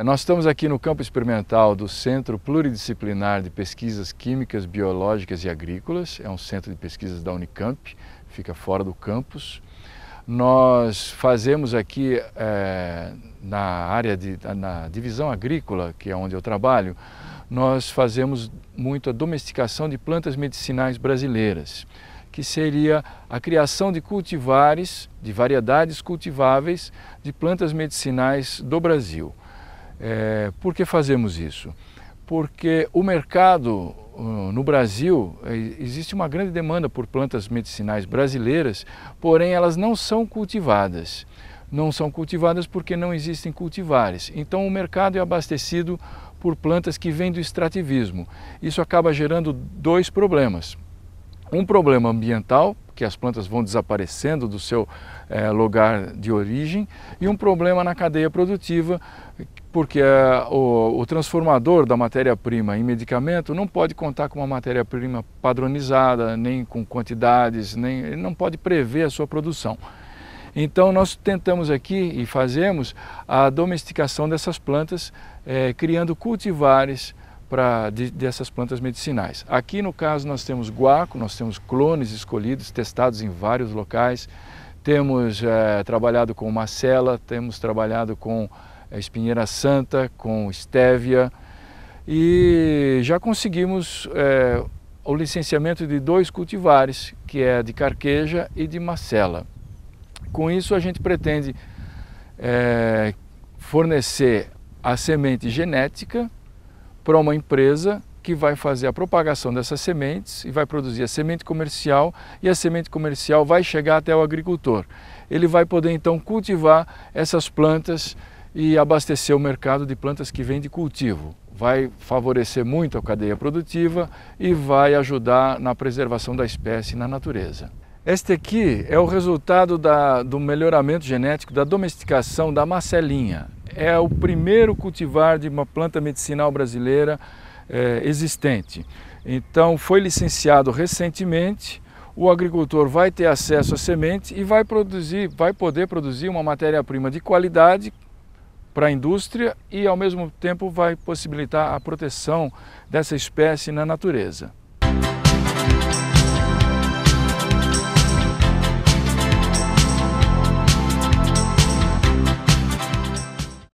É, nós estamos aqui no campo experimental do Centro Pluridisciplinar de Pesquisas Químicas, Biológicas e Agrícolas. É um centro de pesquisas da Unicamp, fica fora do campus. Nós fazemos aqui é, na área de, na divisão agrícola, que é onde eu trabalho, nós fazemos muito a domesticação de plantas medicinais brasileiras, que seria a criação de cultivares, de variedades cultiváveis de plantas medicinais do Brasil. É, por que fazemos isso? Porque o mercado uh, no Brasil é, existe uma grande demanda por plantas medicinais brasileiras, porém elas não são cultivadas. Não são cultivadas porque não existem cultivares. Então o mercado é abastecido por plantas que vêm do extrativismo. Isso acaba gerando dois problemas. Um problema ambiental, que as plantas vão desaparecendo do seu é, lugar de origem, e um problema na cadeia produtiva, porque é, o, o, transformador da matéria-prima em medicamento não pode contar com uma matéria-prima padronizada, nem com quantidades, nem, ele não pode prever a sua produção. Então nós tentamos aqui e fazemos a domesticação dessas plantas, é, criando cultivares pra, de, dessas plantas medicinais. Aqui no caso nós temos guaco, nós temos clones escolhidos, testados em vários locais, temos é, trabalhado com macela, temos trabalhado com eh, espinheira santa, com estévia e já conseguimos é, o licenciamento de dois cultivares, que é de carqueja e de macela. Com isso a gente pretende é, fornecer a semente genética para uma empresa que vai fazer a propagação dessas sementes e vai produzir a semente comercial e a semente comercial vai chegar até o agricultor. Ele vai poder então cultivar essas plantas e abastecer o mercado de plantas que vêm de cultivo. Vai favorecer muito a cadeia produtiva e vai ajudar na preservação da espécie na natureza. Este aqui é o resultado da, do melhoramento genético, da domesticação da macelinha é o primeiro cultivar de uma planta medicinal brasileira é, existente. Então, foi licenciado recentemente. O agricultor vai ter acesso à semente e vai produzir, vai poder produzir uma matéria-prima de qualidade para a indústria e, ao mesmo tempo, vai possibilitar a proteção dessa espécie na natureza.